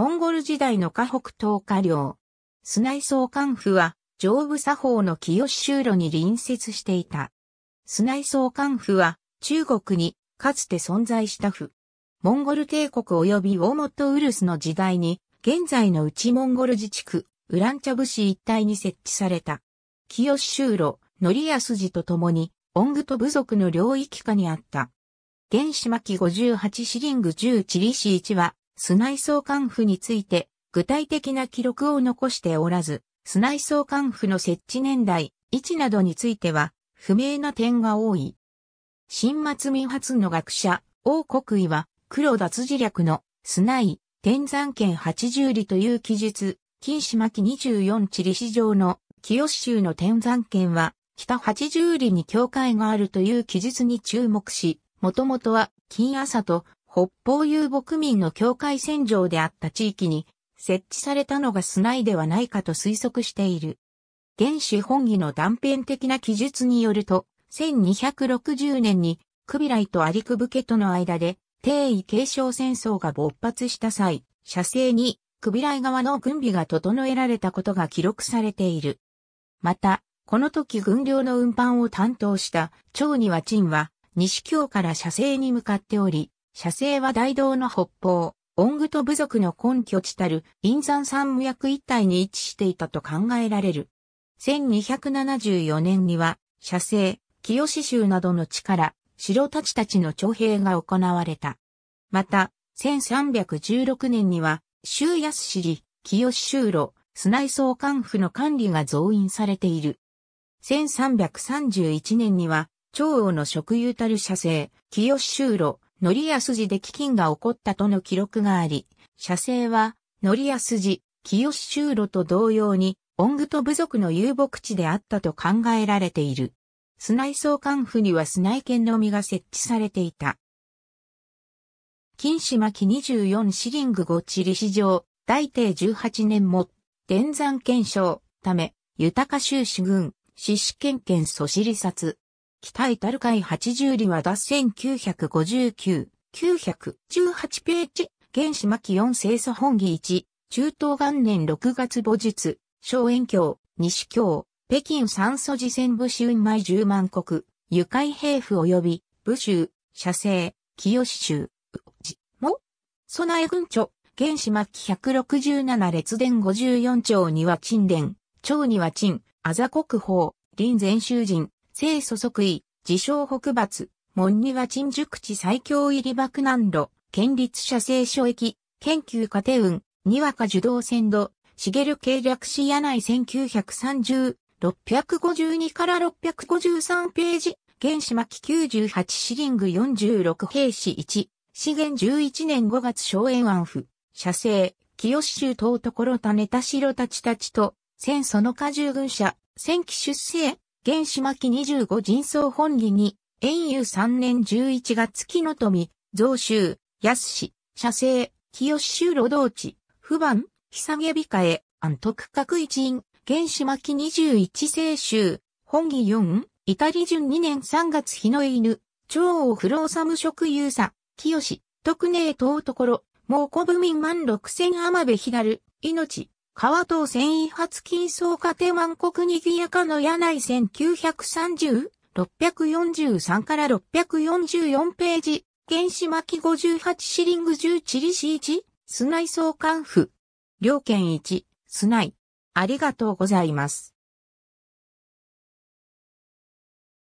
モンゴル時代の河北東下領。スナイソーカンフは、上部作法の清州路に隣接していた。スナイソーカンフは、中国に、かつて存在した府。モンゴル帝国及びウォモットウルスの時代に、現在の内モンゴル自治区、ウランチャブ市一帯に設置された。清州路、ノリアス寺と共に、オングト部族の領域下にあった。原始巻58シリング10チリシ1は、スナイ総監府について具体的な記録を残しておらず、スナイ総監府の設置年代、位置などについては不明な点が多い。新末民発の学者、王国威は、黒脱字略の、スナイ、天山県八十里という記述、金島二24地理史上の、清州の天山県は、北八十里に境界があるという記述に注目し、もともとは、金朝と北方遊牧民の境界線上であった地域に設置されたのがスナイではないかと推測している。原始本義の断片的な記述によると、1260年にクビライとアリクブケとの間で帝位継承戦争が勃発した際、射精にクビライ側の軍備が整えられたことが記録されている。また、この時軍領の運搬を担当した長には陳は、西京から射精に向かっており、社制は大道の北方、恩具と部族の根拠地たる、陰山山無役一帯に位置していたと考えられる。1274年には、社制、清志州などの地から、城たちたちの徴兵が行われた。また、1316年には、州安市里、清州路、砂井総管府の管理が増員されている。1331年には、長王の職有たる社政、清州路、乗すじで飢饉が起こったとの記録があり、写生は、乗安寺、清州路と同様に、ングと部族の遊牧地であったと考えられている。砂井総監府には砂井県のみが設置されていた。金島期24シリング5チ理市場、大帝18年も、伝山検証、ため、豊か州主軍、四死県県蘇尻殺。北イタル海80里和田1959、918ページ、原末期4清楚本義1、中東元年6月母術、小遠京、西京、北京三祖寺戦部米1十万国、愉快兵府及び、武州、社政、清州、じ、も、備え軍著、原島紀167列伝54町には沈殿、町には沈、あざ国宝、林前衆人、清祖即位、自称北伐、門には陳熟地最強入り爆難路、県立社政書駅、研究家庭運、にわか受動線度、茂る計略史屋内1930、652から653ページ、原始巻98シリング46兵士1、資源11年5月荘園安府、社政、清州島所種田城たちたちと、戦その下従軍者、戦記出生、原始巻25人相本理に、遠遊3年11月木の富、増州、安市、社政、清州路道地、不番、久毛控え、安徳各一員、原始巻21世州、本義4、イタリ順2年3月日の犬、長王不老サム職有佐、清、徳寧等ところ、もう古文民万六千天部左、命、川東繊維発金層家庭万国にぎやかの屋内1930 643から644ページ、原始巻58シリング10チリシーチ、スナイ総監府。両県1、スナイ。ありがとうございます。